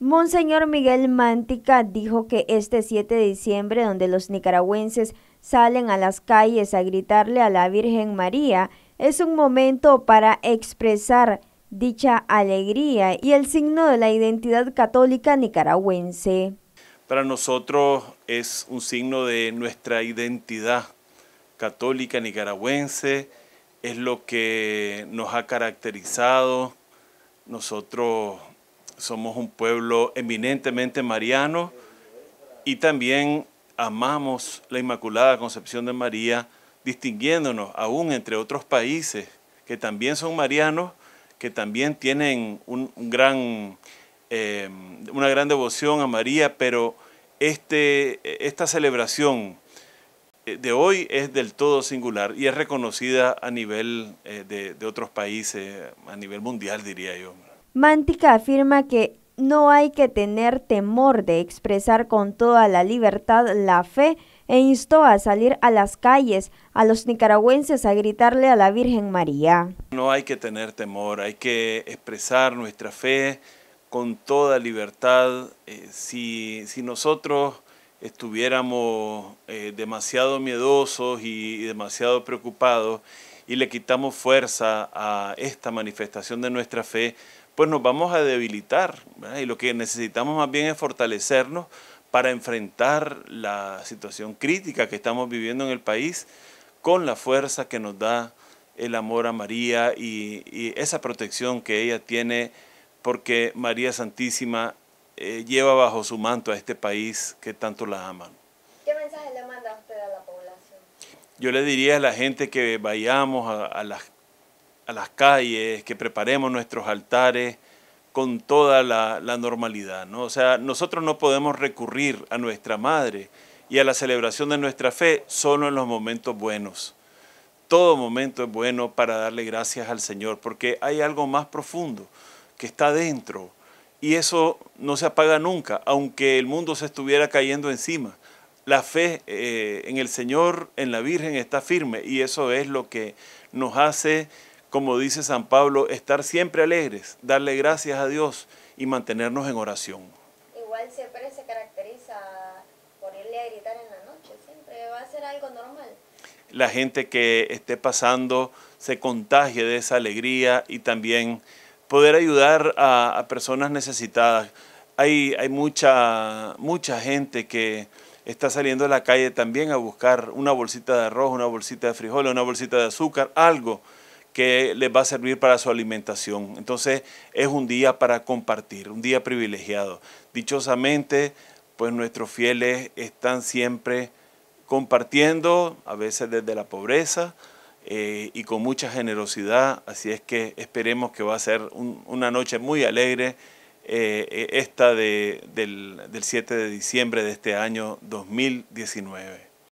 Monseñor Miguel Mántica dijo que este 7 de diciembre, donde los nicaragüenses salen a las calles a gritarle a la Virgen María, es un momento para expresar dicha alegría y el signo de la identidad católica nicaragüense. Para nosotros es un signo de nuestra identidad católica nicaragüense, es lo que nos ha caracterizado. Nosotros somos un pueblo eminentemente mariano y también amamos la Inmaculada Concepción de María, distinguiéndonos aún entre otros países que también son marianos, que también tienen un, gran, eh, una gran devoción a María, pero este, esta celebración eh, de hoy es del todo singular y es reconocida a nivel eh, de otros países, a nivel mundial diría yo. Mántica afirma que no hay que tener temor de expresar con toda la libertad la fe e instó a salir a las calles a los nicaragüenses a gritarle a la Virgen María. No hay que tener temor, hay que expresar nuestra fe con toda libertad. Eh, si, nosotros estuviéramos eh, demasiado miedosos y demasiado preocupados y le quitamos fuerza a esta manifestación de nuestra fe, pues nos vamos a debilitar. Y lo que necesitamos más bien es fortalecernos para enfrentar la situación crítica que estamos viviendo en el país con la fuerza que nos da el amor a María y, esa protección que ella tiene porque María Santísima eh, lleva bajo su manto a este país que tanto la aman. ¿Qué mensaje le manda usted a la población? Yo le diría a la gente que vayamos a, a las a las calles, que preparemos nuestros altares con toda la, normalidad. O sea, nosotros no podemos recurrir a nuestra madre y a la celebración de nuestra fe solo en los momentos buenos. Todo momento es bueno para darle gracias al Señor, porque hay algo más profundo que está dentro y eso no se apaga nunca, aunque el mundo se estuviera cayendo encima. La fe eh, en el Señor, en la Virgen, está firme y eso es lo que nos hace como dice San Pablo, estar siempre alegres, darle gracias a Dios y mantenernos en oración. Igual siempre se caracteriza por irle a gritar en la noche, siempre va a ser algo normal. La gente que esté pasando se contagie de esa alegría y también poder ayudar a, personas necesitadas. Hay, hay mucha, mucha gente que está saliendo a la calle también a buscar una bolsita de arroz, una bolsita de frijoles, una bolsita de azúcar, algo que les va a servir para su alimentación. Entonces es un día para compartir, un día privilegiado. Dichosamente, pues nuestros fieles están siempre compartiendo, a veces desde la pobreza eh, y con mucha generosidad. Así es que esperemos que va a ser una noche muy alegre eh, esta del 7 de diciembre de este año 2019.